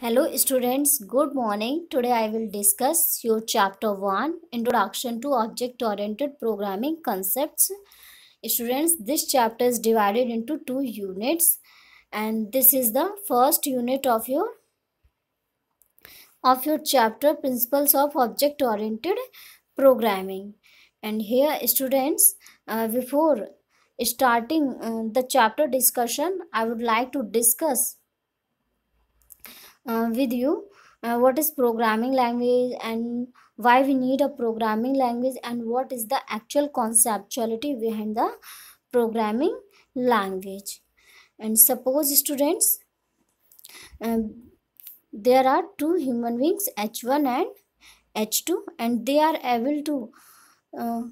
Hello students, good morning. Today I will discuss your chapter 1 Introduction to Object Oriented Programming Concepts. Students, this chapter is divided into two units and this is the first unit of your of your chapter Principles of Object Oriented Programming. And here students, uh, before starting uh, the chapter discussion, I would like to discuss uh, with you uh, what is programming language and why we need a programming language and what is the actual conceptuality behind the programming language and suppose students um, there are two human beings h1 and h2 and they are able to uh,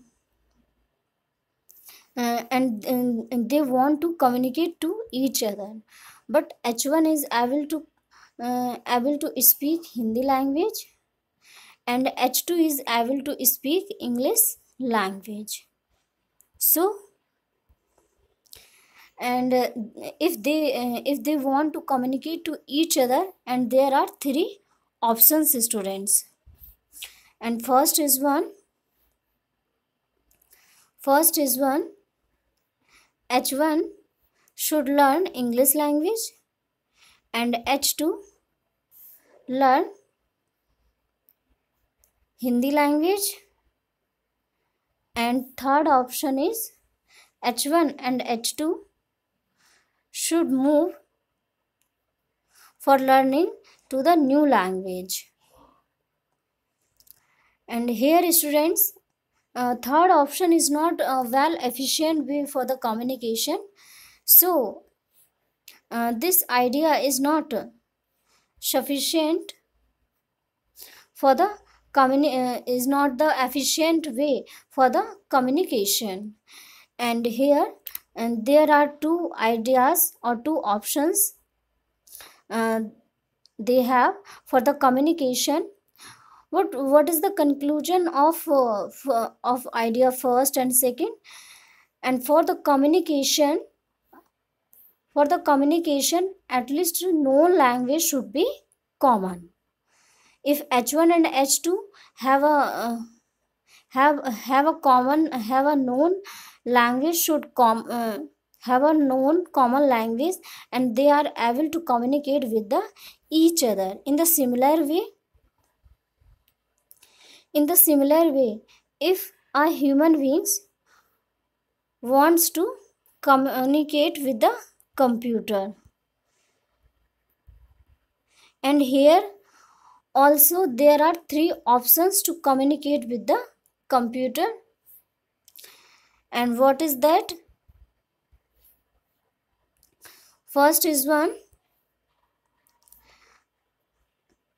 uh, and, and, and they want to communicate to each other but h1 is able to uh, able to speak Hindi language and H2 is able to speak English language. So, and uh, if they uh, if they want to communicate to each other and there are three options students and first is one first is one h1 should learn english language and h2 learn Hindi language and third option is H1 and H2 should move for learning to the new language and here students uh, third option is not a uh, well efficient way for the communication so uh, this idea is not sufficient for the communi- uh, is not the efficient way for the communication and here and there are two ideas or two options uh, they have for the communication what what is the conclusion of uh, of idea first and second and for the communication for the communication, at least no language should be common. If H1 and H2 have a uh, have have a common have a known language should com uh, have a known common language and they are able to communicate with the each other in the similar way in the similar way if a human beings wants to communicate with the computer and here also there are three options to communicate with the computer and what is that first is one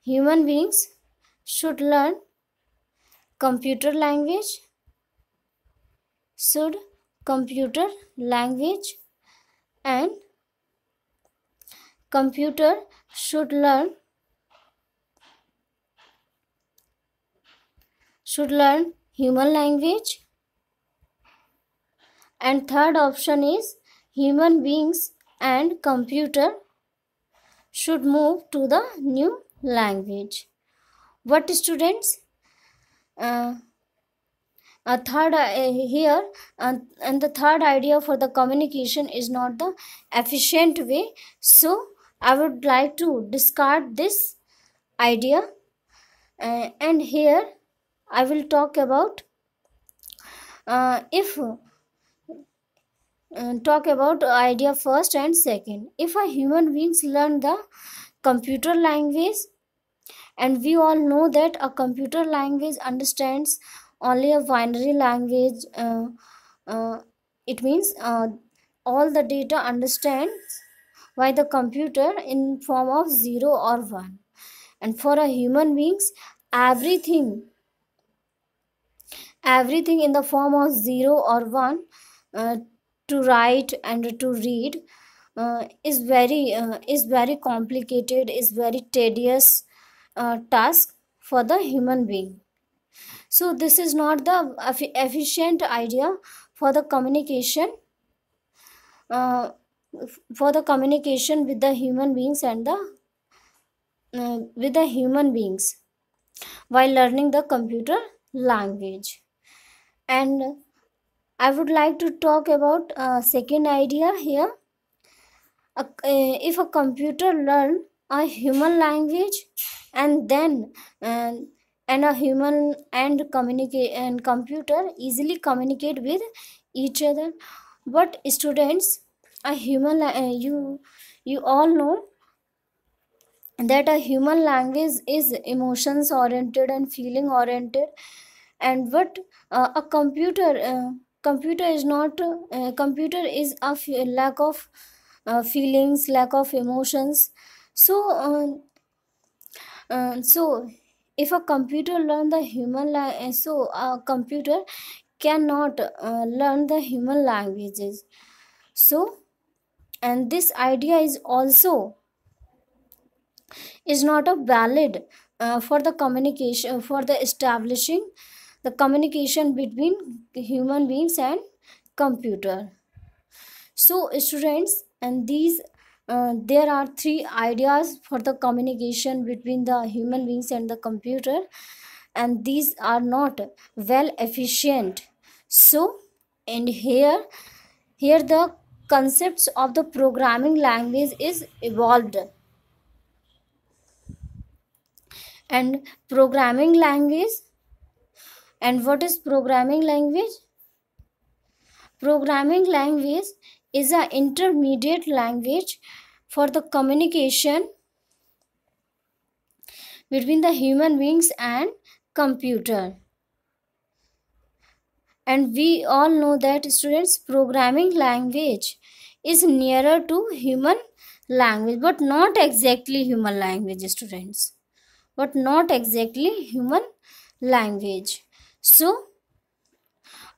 human beings should learn computer language should computer language and computer should learn should learn human language and third option is human beings and computer should move to the new language what students uh, a third uh, here uh, and the third idea for the communication is not the efficient way so I would like to discard this idea uh, and here I will talk about uh, if uh, talk about idea first and second if a human beings learn the computer language and we all know that a computer language understands only a binary language uh, uh, it means uh, all the data understands by the computer in form of 0 or 1 and for a human beings everything everything in the form of 0 or 1 uh, to write and to read uh, is very uh, is very complicated is very tedious uh, task for the human being so this is not the efficient idea for the communication uh, for the communication with the human beings and the uh, with the human beings while learning the computer language and i would like to talk about a uh, second idea here uh, if a computer learn a human language and then uh, and a human and communicate and computer easily communicate with each other but students a human uh, you you all know that a human language is emotions oriented and feeling oriented and what uh, a computer uh, computer is not uh, computer is a lack of uh, feelings lack of emotions so um, um, so if a computer learn the human language eh, so a computer cannot uh, learn the human languages so and this idea is also is not a valid uh, for the communication uh, for the establishing the communication between human beings and computer so students and these uh, there are three ideas for the communication between the human beings and the computer and these are not well efficient so and here here the concepts of the programming language is evolved and programming language and what is programming language programming language is an intermediate language for the communication between the human beings and computer and we all know that students programming language is nearer to human language but not exactly human language students but not exactly human language so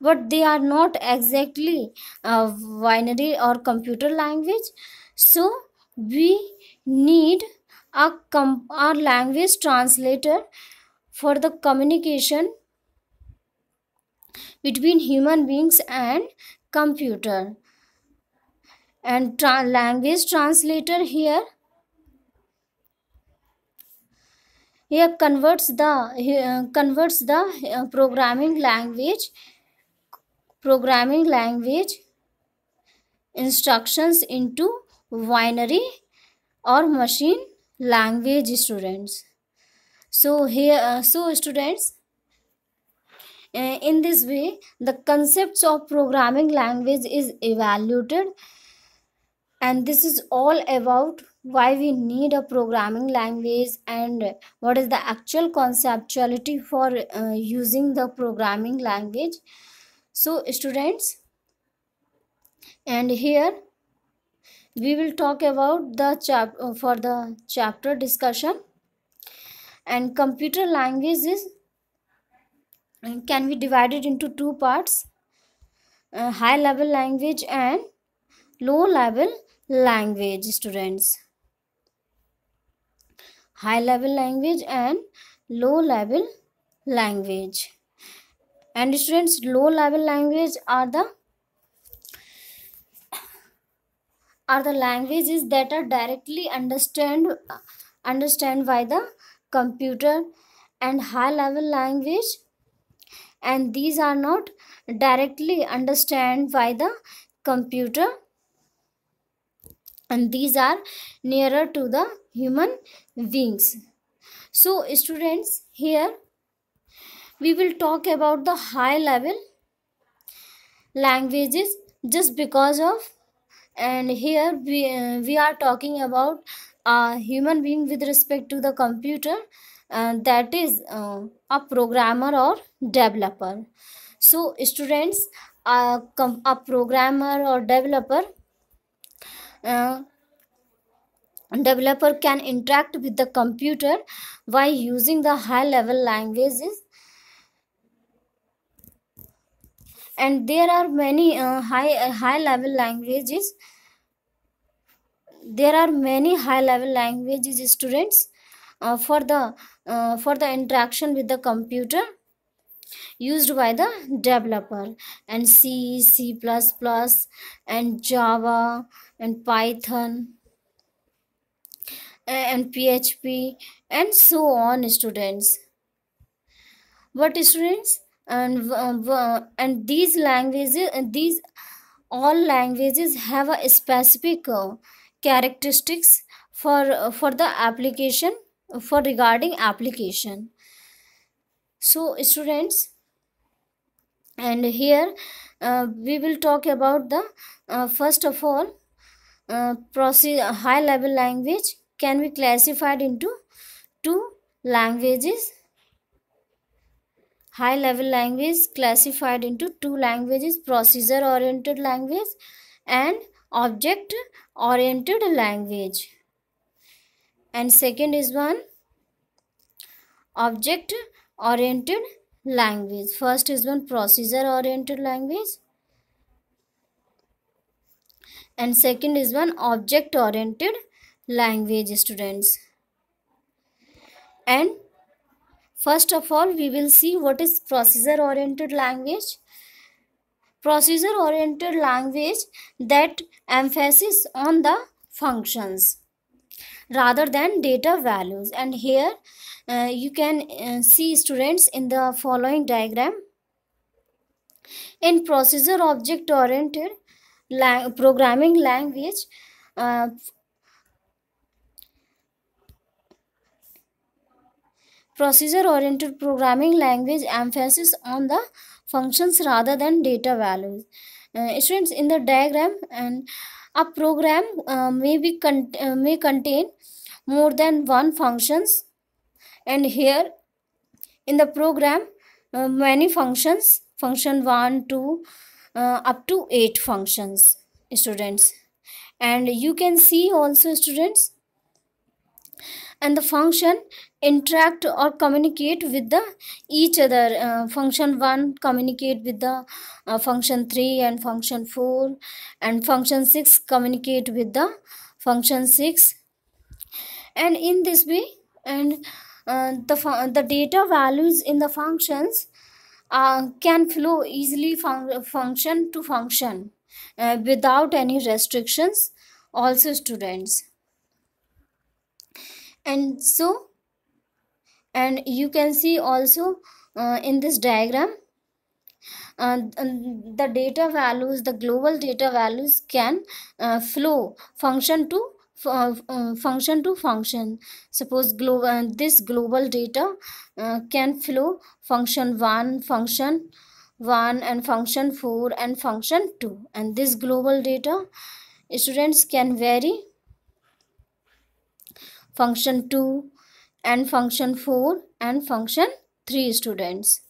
but they are not exactly a uh, binary or computer language so we need a com- our language translator for the communication between human beings and computer and tra language translator here here converts the uh, converts the uh, programming language programming language instructions into binary or machine language students so here uh, so students uh, in this way the concepts of programming language is evaluated and this is all about why we need a programming language and what is the actual conceptuality for uh, using the programming language so students and here we will talk about the chap for the chapter discussion and computer language is can be divided into two parts uh, high level language and low level language students high level language and low level language and students low level language are the are the languages that are directly understand understand by the computer and high level language and these are not directly understand by the computer and these are nearer to the human beings so students here we will talk about the high level languages just because of and here we, uh, we are talking about a human being with respect to the computer uh, that is uh, a programmer or developer so students are a programmer or developer uh, developer can interact with the computer by using the high level languages and there are many uh, high uh, high level languages there are many high level languages students uh, for the uh, for the interaction with the computer used by the developer and c c++ and java and python and php and so on students but students and uh, and these languages these all languages have a specific uh, characteristics for uh, for the application for regarding application so students and here uh, we will talk about the uh, first of all uh, process high level language can be classified into two languages high level language classified into two languages procedure oriented language and object oriented language and second is one object oriented language first is one procedure oriented language and second is one object oriented language students and first of all we will see what is procedure oriented language procedure oriented language that emphasis on the functions rather than data values and here uh, you can uh, see students in the following diagram in processor object oriented lang programming language uh, processor oriented programming language emphasis on the functions rather than data values uh, students in the diagram and a program uh, may, be con uh, may contain more than one functions and here in the program uh, many functions function 1 2 uh, up to 8 functions students and you can see also students and the function interact or communicate with the each other uh, function 1 communicate with the uh, function 3 and function 4 and function 6 communicate with the function 6 and in this way and uh, the the data values in the functions uh, can flow easily fun function to function uh, without any restrictions also students and so and you can see also uh, in this diagram uh, the data values the global data values can uh, flow function to uh, uh, function to function suppose global uh, this global data can flow function 1 function 1 and function 4 and function 2 and this global data students can vary function 2 and function 4 and function 3 students.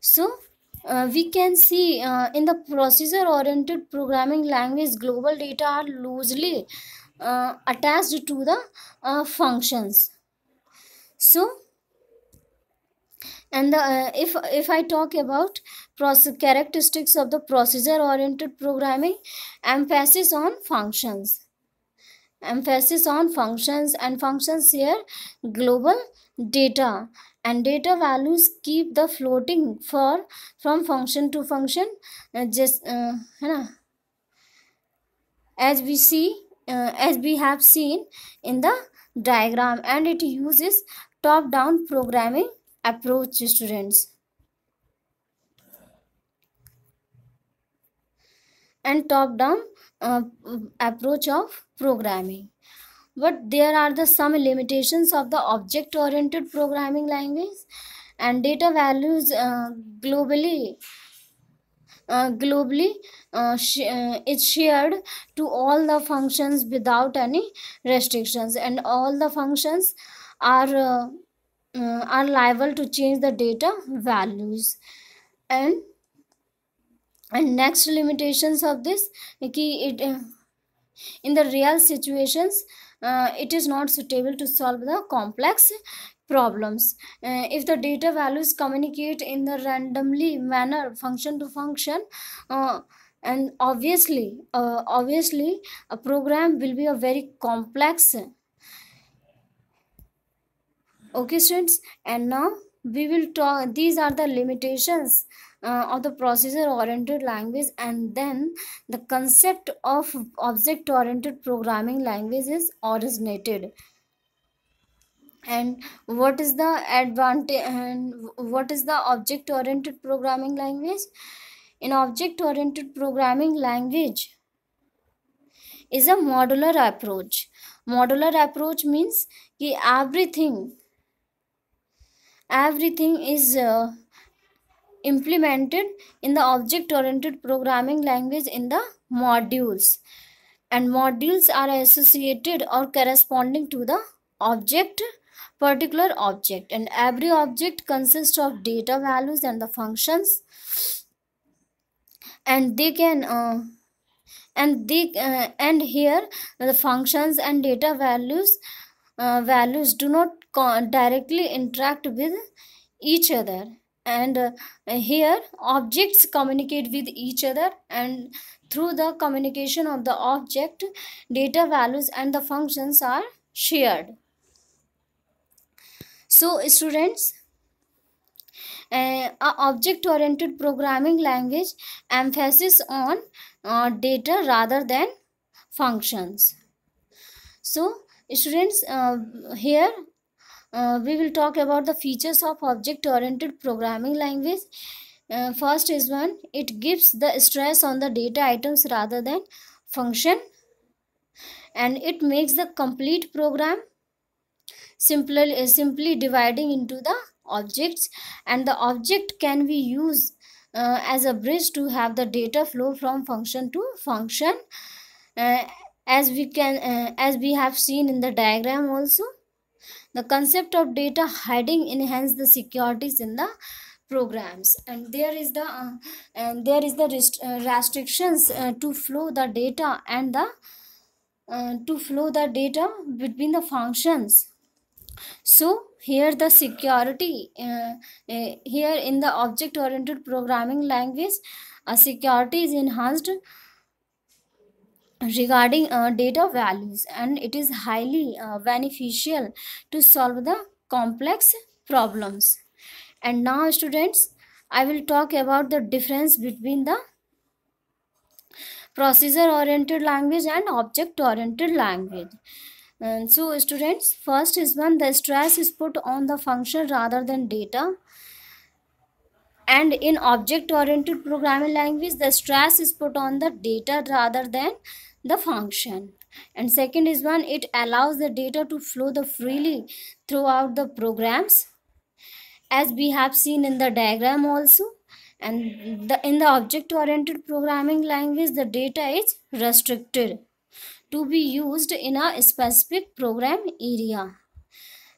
So uh, we can see uh, in the processor oriented programming language global data are loosely uh, attached to the uh, functions. So and the, uh, if if i talk about characteristics of the procedure oriented programming emphasis on functions emphasis on functions and functions here global data and data values keep the floating for from function to function uh, just uh, know, as we see uh, as we have seen in the diagram and it uses top down programming approach students and top down uh, approach of programming but there are the some limitations of the object oriented programming language and data values uh, globally uh, globally uh, sh uh, it's shared to all the functions without any restrictions and all the functions are uh, uh, are liable to change the data values and and next limitations of this it uh, in the real situations uh, it is not suitable to solve the complex problems uh, if the data values communicate in the randomly manner function to function uh, and obviously uh, obviously a program will be a very complex okay students and now we will talk these are the limitations uh, or the processor oriented language and then the concept of object oriented programming language is originated and what is the advantage and what is the object oriented programming language in object oriented programming language is a modular approach modular approach means कि everything everything is uh, implemented in the object-oriented programming language in the modules. And modules are associated or corresponding to the object particular object and every object consists of data values and the functions and they can uh, and they uh, and here the functions and data values uh, values do not directly interact with each other and uh, here objects communicate with each other and through the communication of the object data values and the functions are shared so students uh, object oriented programming language emphasis on uh, data rather than functions so students uh, here uh, we will talk about the features of object oriented programming language uh, first is one it gives the stress on the data items rather than function and it makes the complete program simply uh, simply dividing into the objects and the object can be used uh, as a bridge to have the data flow from function to function uh, as we can uh, as we have seen in the diagram also the concept of data hiding enhances the securities in the programs and there is the uh, and there is the rest, uh, restrictions uh, to flow the data and the uh, to flow the data between the functions so here the security uh, uh, here in the object oriented programming language a security is enhanced regarding uh, data values and it is highly uh, beneficial to solve the complex problems and now students i will talk about the difference between the processor oriented language and object oriented language and um, so students first is when the stress is put on the function rather than data and in object oriented programming language the stress is put on the data rather than the function and second is one it allows the data to flow the freely throughout the programs as we have seen in the diagram also and the, in the object oriented programming language the data is restricted to be used in a specific program area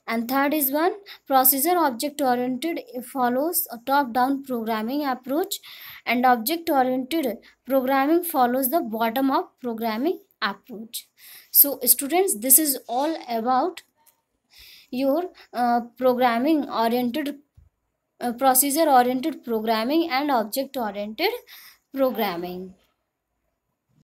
and third is one processor object oriented follows a top down programming approach and object oriented programming follows the bottom up programming approach so students this is all about your uh, programming oriented uh, processor oriented programming and object oriented programming